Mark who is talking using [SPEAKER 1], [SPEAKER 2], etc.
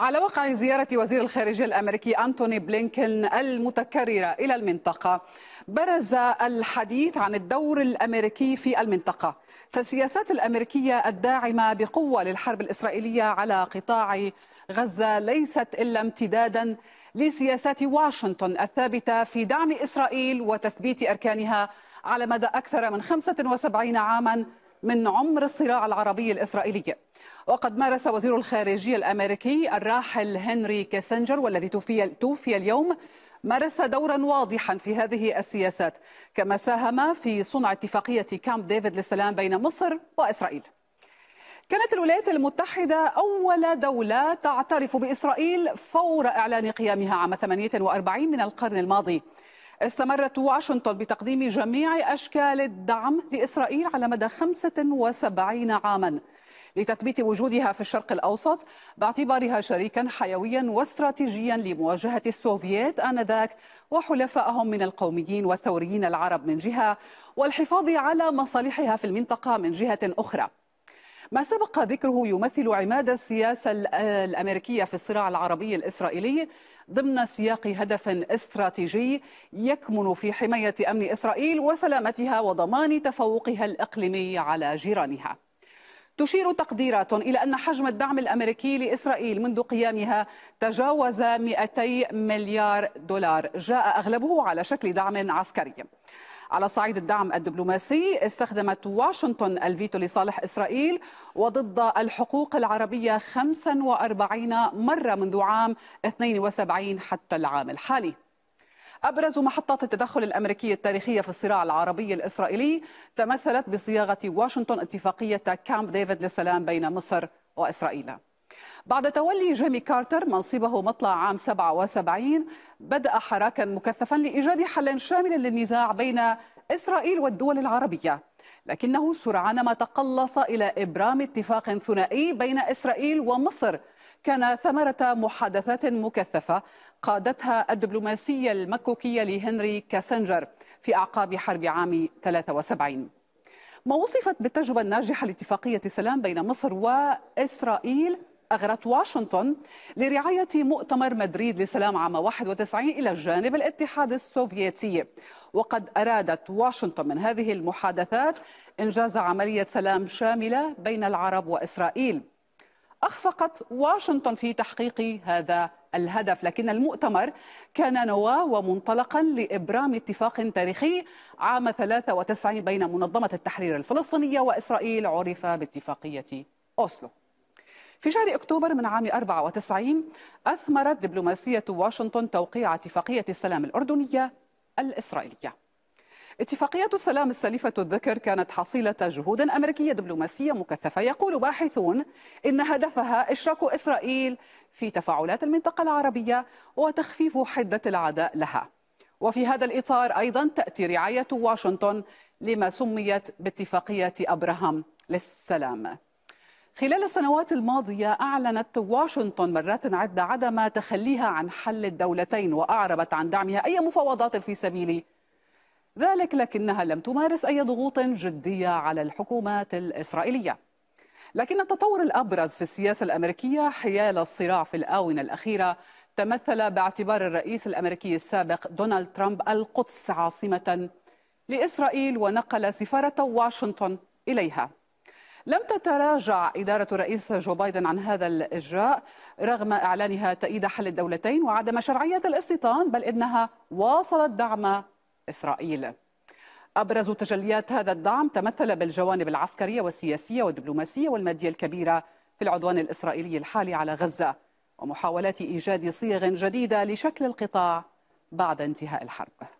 [SPEAKER 1] على وقع زيارة وزير الخارجية الأمريكي أنتوني بلينكين المتكررة إلى المنطقة برز الحديث عن الدور الأمريكي في المنطقة فالسياسات الأمريكية الداعمة بقوة للحرب الإسرائيلية على قطاع غزة ليست إلا امتدادا لسياسات واشنطن الثابتة في دعم إسرائيل وتثبيت أركانها على مدى أكثر من 75 عاما من عمر الصراع العربي الإسرائيلي وقد مارس وزير الخارجية الأمريكي الراحل هنري كيسنجر والذي توفي, توفي اليوم مارس دورا واضحا في هذه السياسات كما ساهم في صنع اتفاقية كامب ديفيد للسلام بين مصر وإسرائيل كانت الولايات المتحدة أول دولة تعترف بإسرائيل فور إعلان قيامها عام 48 من القرن الماضي استمرت واشنطن بتقديم جميع أشكال الدعم لإسرائيل على مدى 75 عاماً لتثبيت وجودها في الشرق الأوسط باعتبارها شريكا حيويا واستراتيجيا لمواجهة السوفييت آنذاك وحلفائهم من القوميين والثوريين العرب من جهة والحفاظ على مصالحها في المنطقة من جهة أخرى ما سبق ذكره يمثل عماد السياسة الأمريكية في الصراع العربي الإسرائيلي ضمن سياق هدف استراتيجي يكمن في حماية أمن إسرائيل وسلامتها وضمان تفوقها الإقليمي على جيرانها تشير تقديرات إلى أن حجم الدعم الأمريكي لإسرائيل منذ قيامها تجاوز 200 مليار دولار جاء أغلبه على شكل دعم عسكري على صعيد الدعم الدبلوماسي استخدمت واشنطن الفيتو لصالح إسرائيل وضد الحقوق العربية 45 مرة منذ عام 72 حتى العام الحالي أبرز محطات التدخل الأمريكي التاريخية في الصراع العربي الإسرائيلي تمثلت بصياغة واشنطن اتفاقية كامب ديفيد للسلام بين مصر وإسرائيل بعد تولي جيمي كارتر منصبه مطلع عام 77 بدأ حراكا مكثفا لإيجاد حل شامل للنزاع بين إسرائيل والدول العربية لكنه سرعان ما تقلص إلى إبرام اتفاق ثنائي بين إسرائيل ومصر كان ثمرة محادثات مكثفة قادتها الدبلوماسية المكوكية لهنري كاسنجر في أعقاب حرب عام 73 ما وصفت بالتجربة الناجحة لاتفاقية السلام بين مصر وإسرائيل أغرت واشنطن لرعاية مؤتمر مدريد لسلام عام 91 إلى جانب الاتحاد السوفيتي وقد أرادت واشنطن من هذه المحادثات إنجاز عملية سلام شاملة بين العرب وإسرائيل أخفقت واشنطن في تحقيق هذا الهدف لكن المؤتمر كان نواة ومنطلقا لإبرام اتفاق تاريخي عام 93 بين منظمة التحرير الفلسطينية وإسرائيل عرف باتفاقية أوسلو في شهر أكتوبر من عام 94 أثمرت دبلوماسية واشنطن توقيع اتفاقية السلام الأردنية الإسرائيلية اتفاقية السلام السليفة الذكر كانت حصيلة جهود أمريكية دبلوماسية مكثفة يقول باحثون إن هدفها إشراك إسرائيل في تفاعلات المنطقة العربية وتخفيف حدة العداء لها وفي هذا الإطار أيضا تأتي رعاية واشنطن لما سميت باتفاقية أبراهام للسلام خلال السنوات الماضية أعلنت واشنطن مرات عدة عدم تخليها عن حل الدولتين وأعربت عن دعمها أي مفاوضات في سبيل ذلك لكنها لم تمارس أي ضغوط جدية على الحكومات الإسرائيلية لكن التطور الأبرز في السياسة الأمريكية حيال الصراع في الآونة الأخيرة تمثل باعتبار الرئيس الأمريكي السابق دونالد ترامب القدس عاصمة لإسرائيل ونقل سفارة واشنطن إليها لم تتراجع إدارة الرئيس جو بايدن عن هذا الإجراء رغم إعلانها تأييد حل الدولتين وعدم شرعية الاستيطان بل إنها واصلت دعم إسرائيل أبرز تجليات هذا الدعم تمثل بالجوانب العسكرية والسياسية والدبلوماسية والمادية الكبيرة في العدوان الإسرائيلي الحالي على غزة ومحاولات إيجاد صيغ جديدة لشكل القطاع بعد انتهاء الحرب